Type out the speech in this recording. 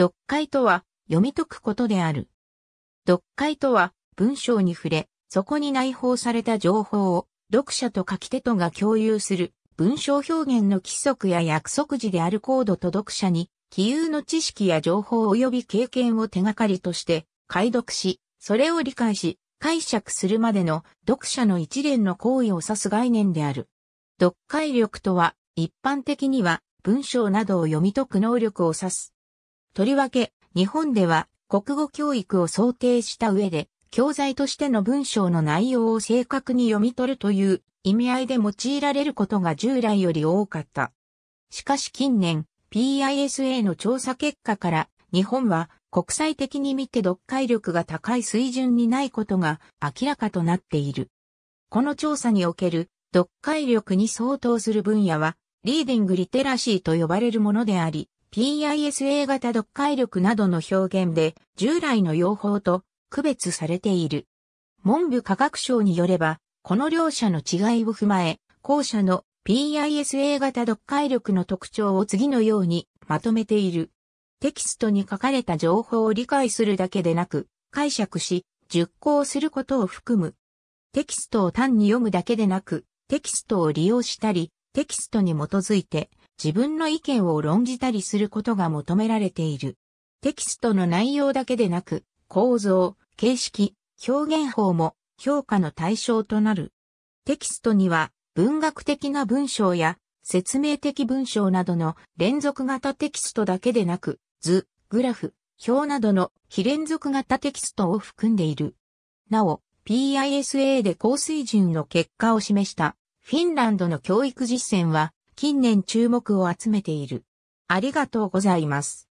読解とは、読み解くことである。読解とは、文章に触れ、そこに内包された情報を、読者と書き手とが共有する、文章表現の規則や約束時であるコードと読者に、既有の知識や情報及び経験を手がかりとして、解読し、それを理解し、解釈するまでの読者の一連の行為を指す概念である。読解力とは、一般的には文章などを読み解く能力を指すとりわけ、日本では国語教育を想定した上で、教材としての文章の内容を正確に読み取るという意味合いで用いられることが従来より多かった。しかし近年、PISA の調査結果から、日本は国際的に見て読解力が高い水準にないことが明らかとなっている。この調査における読解力に相当する分野は、リーディングリテラシーと呼ばれるものであり、PISA 型読解力などの表現で従来の用法と区別されている。文部科学省によれば、この両者の違いを踏まえ、後者の PISA 型読解力の特徴を次のようにまとめている。テキストに書かれた情報を理解するだけでなく、解釈し、熟考することを含む。テキストを単に読むだけでなく、テキストを利用したり、テキストに基づいて自分の意見を論じたりすることが求められている。テキストの内容だけでなく、構造、形式、表現法も評価の対象となる。テキストには文学的な文章や説明的文章などの連続型テキストだけでなく、図、グラフ、表などの非連続型テキストを含んでいる。なお、PISA で高水準の結果を示したフィンランドの教育実践は近年注目を集めている。ありがとうございます。